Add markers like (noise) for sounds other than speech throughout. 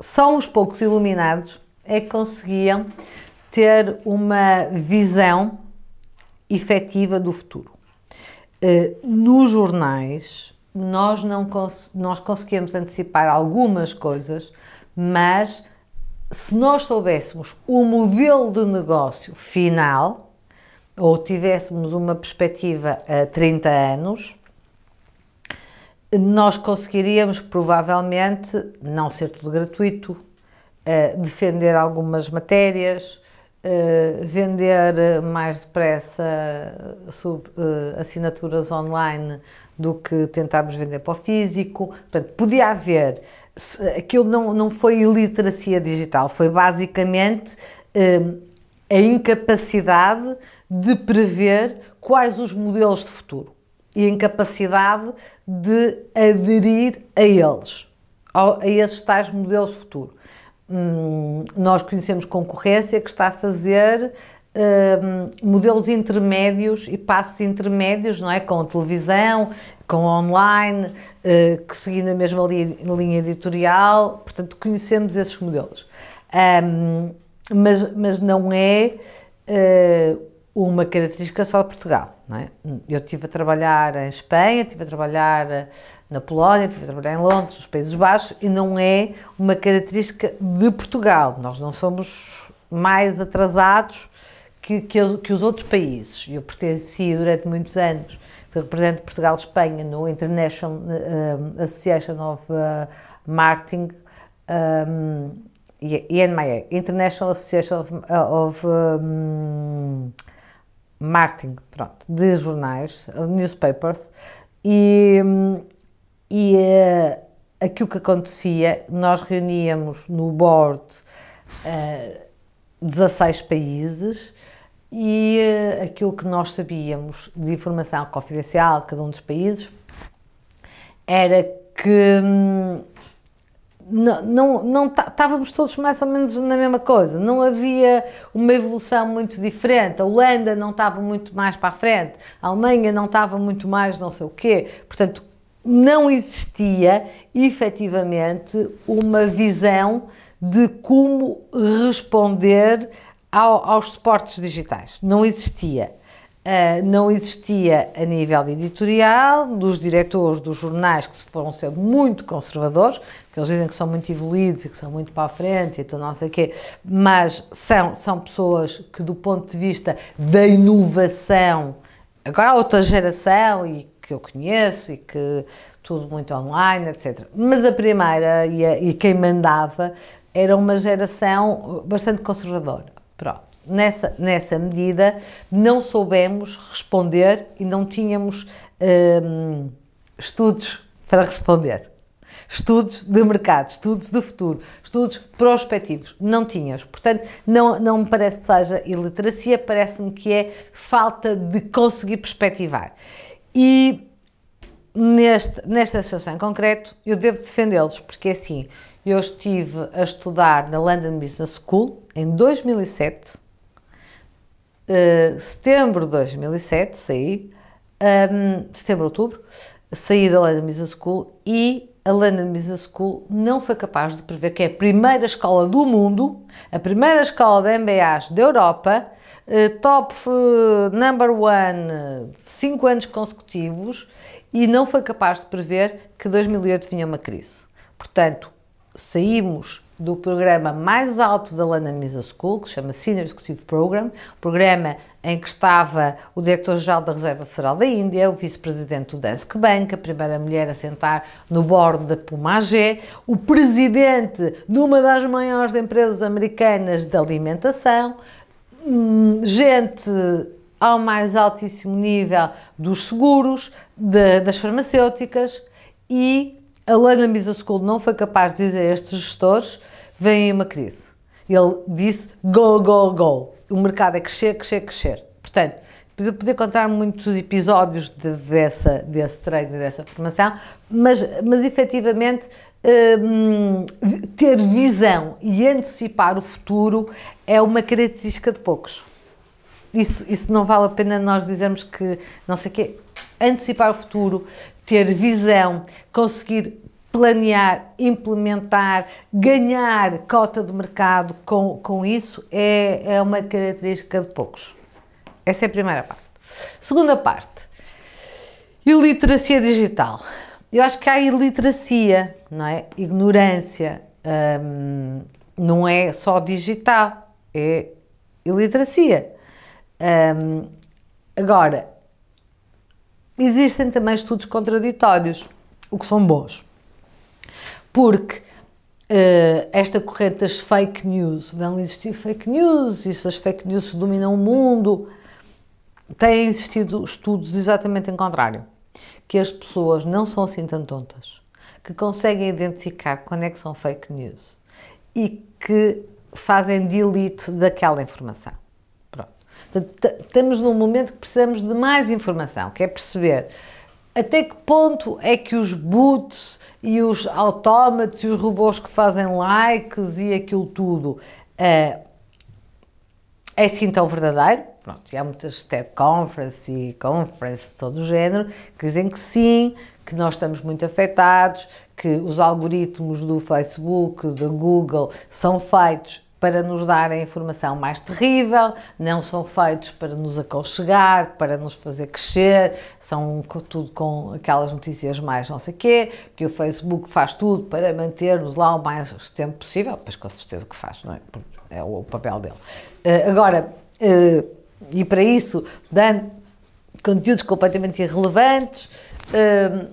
Só os poucos iluminados é que conseguiam ter uma visão efetiva do futuro. Eh, nos jornais, nós, não cons nós conseguimos antecipar algumas coisas, mas se nós soubéssemos o modelo de negócio final, ou tivéssemos uma perspectiva a 30 anos, nós conseguiríamos provavelmente não ser tudo gratuito, eh, defender algumas matérias, eh, vender mais depressa sub, eh, assinaturas online do que tentarmos vender para o físico. Portanto, podia haver. aquilo não, não foi iliteracia digital, foi basicamente a incapacidade de prever quais os modelos de futuro e incapacidade de aderir a eles, a esses tais modelos de futuro. Hum, nós conhecemos concorrência que está a fazer hum, modelos intermédios e passos intermédios, não é? Com a televisão, com a online, uh, que seguindo a mesma li linha editorial, portanto, conhecemos esses modelos. Um, mas, mas não é. Uh, uma característica só de Portugal. Não é? Eu estive a trabalhar em Espanha, estive a trabalhar eh, na Polónia, estive a trabalhar em Londres, nos Países Baixos, e não é uma característica de Portugal. Nós não somos mais atrasados que, que, que os outros países. Eu pertenci durante muitos anos, represento Portugal-Espanha no International um, eh, eh, Association of uh, Marketing. Um, International Association of, of marketing, pronto, de jornais, newspapers, e, e uh, aquilo que acontecia, nós reuníamos no board uh, eh, 16 países e uh, aquilo que nós sabíamos de informação confidencial de cada um dos países era que hum, não, não, não tá, estávamos todos mais ou menos na mesma coisa, não havia uma evolução muito diferente. A Holanda não estava muito mais para a frente, a Alemanha não estava muito mais não sei o quê. Portanto, não existia efetivamente uma visão de como responder ao, aos suportes digitais. Não existia. Uh, não existia a nível editorial, dos diretores dos jornais que foram ser muito conservadores, que eles dizem que são muito evoluídos e que são muito para a frente, então não sei o quê, mas são, são pessoas que, do ponto de vista da inovação, agora há outra geração e que eu conheço e que tudo muito online, etc. Mas a primeira e, a, e quem mandava era uma geração bastante conservadora. Pronto nessa, nessa medida, não soubemos responder e não tínhamos hum, estudos para responder. Estudos de mercado, estudos de futuro, estudos prospectivos, não tinhas. Portanto, não, não me parece que seja iliteracia, parece-me que é falta de conseguir perspectivar. E neste, nesta situação em concreto, eu devo defendê-los, porque é assim, eu estive a estudar na London Business School em 2007 eh, setembro de 2007, saí, um, setembro, outubro, saí da London Business School e a London Business School não foi capaz de prever que é a primeira escola do mundo, a primeira escola de MBAs da Europa, uh, top eh, number one, cinco anos consecutivos, e não foi capaz de prever que 2008 vinha uma crise. Portanto, saímos do programa mais alto da London Business School, que se chama Senior Executive Program, programa em que estava o diretor-geral da Reserva Federal da Índia, o vice-presidente do Danske Bank, a primeira mulher a sentar no bordo da Pumagé, o presidente de uma das maiores empresas americanas de alimentação, hum, gente ao mais altíssimo nível dos seguros, de, das farmacêuticas e a lei School não foi capaz de dizer a estes gestores, vem uma crise. Ele disse go, go, go. O mercado é crescer, crescer, crescer. Portanto, eu poder contar muitos episódios de, dessa, desse treino, dessa formação, mas, mas efetivamente hum, ter visão e antecipar o futuro é uma característica de poucos. Isso, isso não vale a pena nós dizermos que, não sei o quê, antecipar o futuro, ter visão, conseguir planear, implementar, ganhar cota de mercado com, com isso é, é uma característica de poucos. Essa é a primeira parte. Segunda parte, iliteracia digital. Eu acho que há iliteracia, não é? Ignorância. Hum, não é só digital, é iliteracia. Hum, agora, Existem também estudos contraditórios, o que são bons, porque uh, esta corrente das fake news, vão existir fake news, e se as fake news dominam o mundo, têm existido estudos exatamente em contrário, que as pessoas não são assim tão tontas, que conseguem identificar quando é que são fake news e que fazem delete daquela informação. Estamos num momento que precisamos de mais informação, que é perceber até que ponto é que os boots e os autómatos e os robôs que fazem likes e aquilo tudo eh, é, é sim tão verdadeiro? Pronto, e há muitas TED Conference e Conference de todo o género que dizem que sim, que nós estamos muito afetados, que os algoritmos do Facebook, da Google, são feitos para nos dar a informação mais terrível, não são feitos para nos aconchegar, para nos fazer crescer, são tudo com aquelas notícias mais não sei quê, que o Facebook faz tudo para manter-nos lá o mais tempo possível, pois com certeza que faz, não é? É o papel dele. Uh, agora, uh, e para isso, dando conteúdos completamente irrelevantes, uh,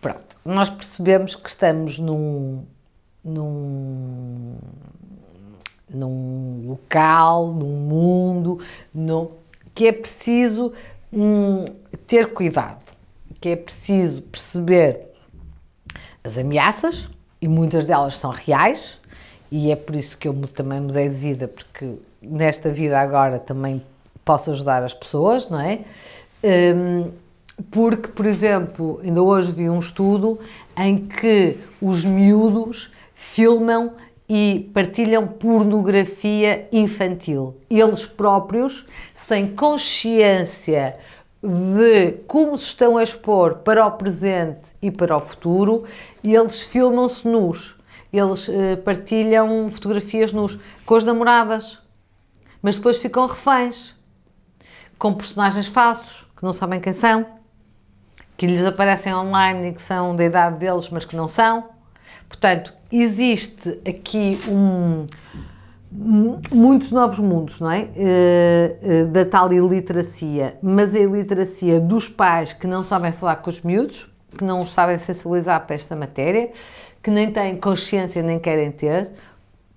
pronto, nós percebemos que estamos num, num num local, num mundo, que é preciso hum, ter cuidado, que é preciso perceber as ameaças, e muitas delas são reais, e é por isso que eu também mudei de vida, porque nesta vida agora também posso ajudar as pessoas, não é? Hum, porque, por exemplo, ainda hoje vi um estudo em que os miúdos filmam e partilham pornografia infantil. Eles próprios, sem consciência de como se estão a expor para o presente e para o futuro, eles filmam-se nus. Eles eh, partilham fotografias nus com as namoradas, mas depois ficam reféns com personagens falsos que não sabem quem são, que lhes aparecem online e que são da idade deles, mas que não são Portanto, existe aqui um muitos novos mundos, não é? Eh, eh, da tal iliteracia, mas a iliteracia dos pais que não sabem falar com os miúdos, que não os sabem sensibilizar para esta matéria, que nem têm consciência nem querem ter,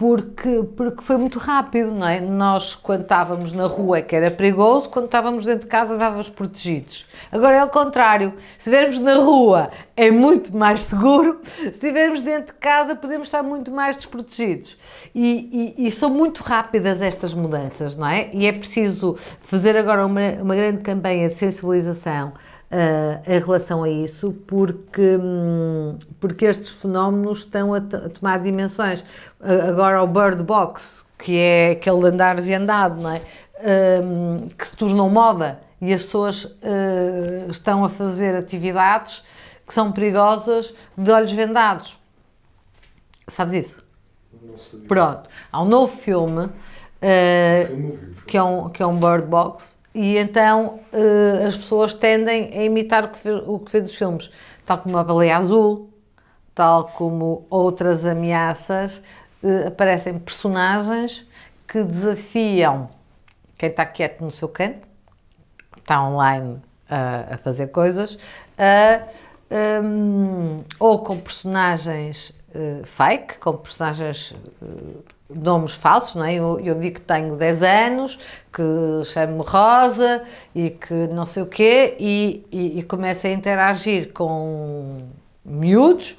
porque, porque foi muito rápido, não é? Nós, quando estávamos na rua, que era perigoso, quando estávamos dentro de casa, estávamos protegidos. Agora é o contrário. Se estivermos na rua, é muito mais seguro. Se estivermos dentro de casa, podemos estar muito mais desprotegidos. E, e, e são muito rápidas estas mudanças, não é? E é preciso fazer agora uma, uma grande campanha de sensibilização uh, eh, em relação a isso, porque, hum, porque estes fenómenos estão a, a tomar dimensões. Uh, agora, o Bird Box, que é aquele andar de andado, não é? Hum, que se tornou moda e as pessoas uh, estão a fazer atividades que são perigosas de olhos vendados. Sabes isso? Não sabia. Pronto. Há um novo filme, uh, filme, que, é um, que é um Bird Box e então uh, as pessoas tendem a imitar o que, vê, o que vê dos filmes, tal como a baleia azul, tal como outras ameaças, uh, aparecem personagens que desafiam quem está quieto no seu canto, está online uh, a fazer coisas, um, ehm, ou com personagens fake, com personagens nomes falsos, não é? Eu, eu, digo que tenho 10 anos, que chamo-me Rosa e que não sei o quê, e, e, e começo a interagir com miúdos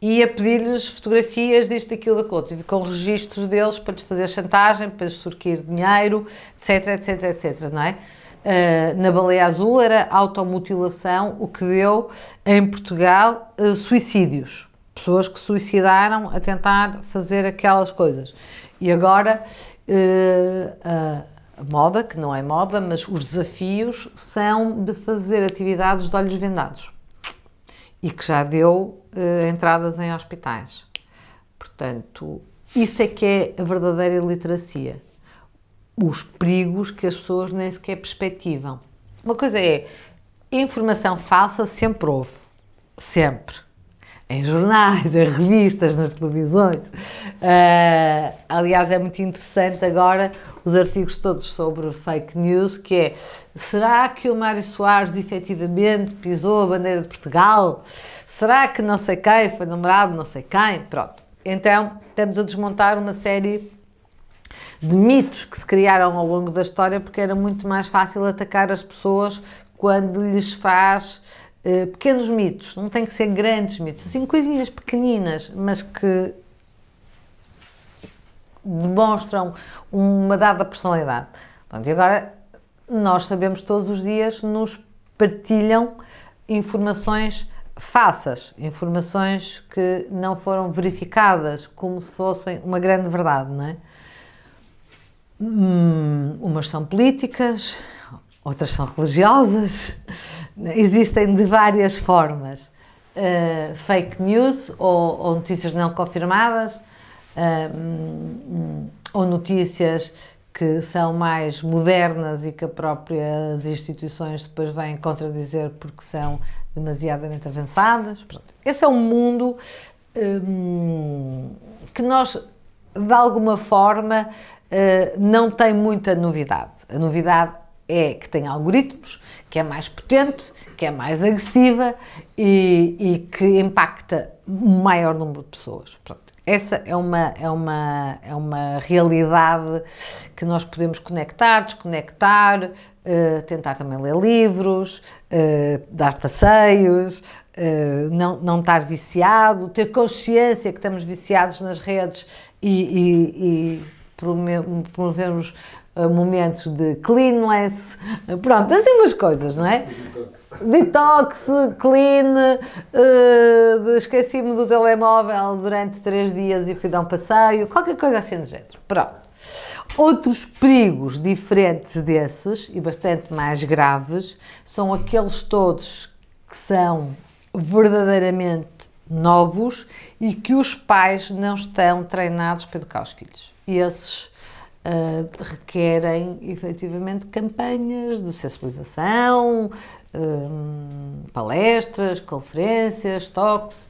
e a pedir-lhes fotografias disto, daquilo, daquilo tive com registros deles para lhes fazer chantagem, para lhes surquir dinheiro, etc, etc, etc, não é? Uh, na baleia azul era automutilação, o que deu em Portugal uh, suicídios. Pessoas que suicidaram a tentar fazer aquelas coisas. E agora uh, a moda, que não é moda, mas os desafios são de fazer atividades de olhos vendados e que já deu uh, entradas em hospitais. Portanto, isso é que é a verdadeira literacia. Os perigos que as pessoas nem sequer perspectivam. Uma coisa é, informação falsa sempre houve. Sempre em jornais, (laughs) em revistas, nas televisões. Uh, aliás, é muito interessante agora os artigos todos sobre fake news, que é, será que o Mário Soares efetivamente pisou a bandeira de Portugal? Será que não sei quem foi namorado, não sei quem? Pronto. Então, estamos a desmontar uma série de mitos que se criaram ao longo da história, porque era muito mais fácil atacar as pessoas quando lhes faz eh, pequenos mitos, não tem que ser grandes mitos, assim, coisinhas pequeninas, mas que demonstram uma dada personalidade. Pronto, e agora nós sabemos todos os dias nos partilham informações falsas, informações que não foram verificadas como se fossem uma grande verdade, não é? Hum, umas são políticas, outras são religiosas, existem de várias formas. Uh, fake news ou, ou, notícias não confirmadas uh, ou notícias que são mais modernas e que as próprias instituições depois vêm contradizer porque são demasiadamente avançadas. Pronto. Esse é um mundo um, que nós, de alguma forma, uh, não tem muita novidade. A novidade é que tem algoritmos, que é mais potente, que é mais agressiva e, e que impacta um maior número de pessoas. Pronto. Essa é uma, é, uma, é uma realidade que nós podemos conectar, desconectar, uh, tentar também ler livros, uh, dar passeios, uh, não, não estar viciado, ter consciência que estamos viciados nas redes e, e, e promovermos eh, momentos de cleanness eh, pronto, assim umas coisas, não é? Detox, clean, uh, esqueci-me do telemóvel durante três dias e fui dar um passeio, qualquer coisa assim do género. Pronto. Outros perigos diferentes desses e bastante mais graves são aqueles todos que são verdadeiramente novos e que os pais não estão treinados para educar os filhos. E esses Uh, requerem efetivamente campanhas de sensibilização, ah, palestras, conferências, toques.